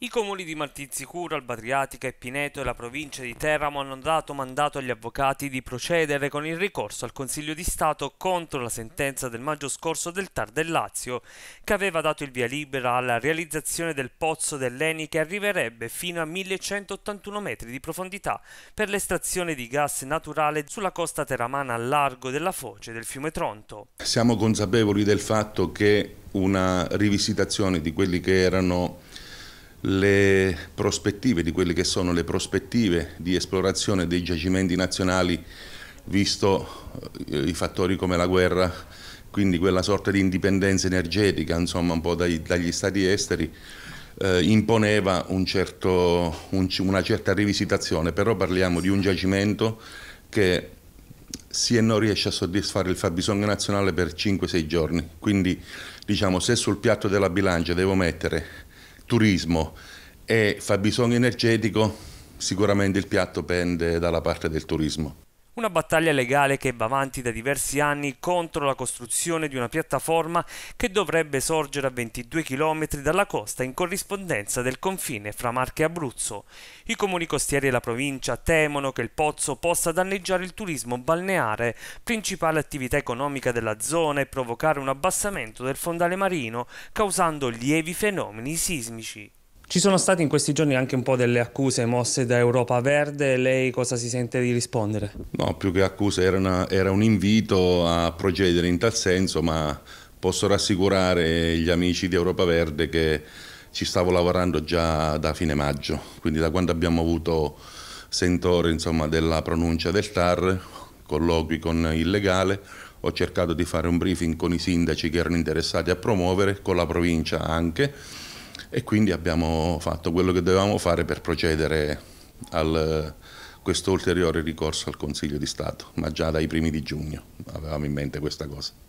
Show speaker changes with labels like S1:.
S1: I comuni di Martizzicuro, Albatriatica e Pineto e la provincia di Teramo hanno dato mandato agli avvocati di procedere con il ricorso al Consiglio di Stato contro la sentenza del maggio scorso del Tar del Lazio, che aveva dato il via libera alla realizzazione del pozzo dell'Eni che arriverebbe fino a 1181 metri di profondità per l'estrazione di gas naturale sulla costa teramana a largo della foce del fiume Tronto.
S2: Siamo consapevoli del fatto che una rivisitazione di quelli che erano le prospettive, di quelle che sono le prospettive di esplorazione dei giacimenti nazionali, visto eh, i fattori come la guerra, quindi quella sorta di indipendenza energetica, insomma un po' dai, dagli stati esteri, eh, imponeva un certo, un, una certa rivisitazione, però parliamo di un giacimento che sì e no riesce a soddisfare il fabbisogno nazionale per 5-6 giorni, quindi diciamo se sul piatto della bilancia devo mettere turismo e fabbisogno energetico, sicuramente il piatto pende dalla parte del turismo.
S1: Una battaglia legale che va avanti da diversi anni contro la costruzione di una piattaforma che dovrebbe sorgere a 22 km dalla costa in corrispondenza del confine fra Marche e Abruzzo. I comuni costieri e la provincia temono che il pozzo possa danneggiare il turismo balneare, principale attività economica della zona, e provocare un abbassamento del fondale marino, causando lievi fenomeni sismici. Ci sono state in questi giorni anche un po' delle accuse mosse da Europa Verde, lei cosa si sente di rispondere?
S2: No, più che accuse era, una, era un invito a procedere in tal senso, ma posso rassicurare gli amici di Europa Verde che ci stavo lavorando già da fine maggio, quindi da quando abbiamo avuto sentore insomma, della pronuncia del TAR, colloqui con il legale, ho cercato di fare un briefing con i sindaci che erano interessati a promuovere, con la provincia anche e quindi abbiamo fatto quello che dovevamo fare per procedere a questo ulteriore ricorso al Consiglio di Stato, ma già dai primi di giugno avevamo in mente questa cosa.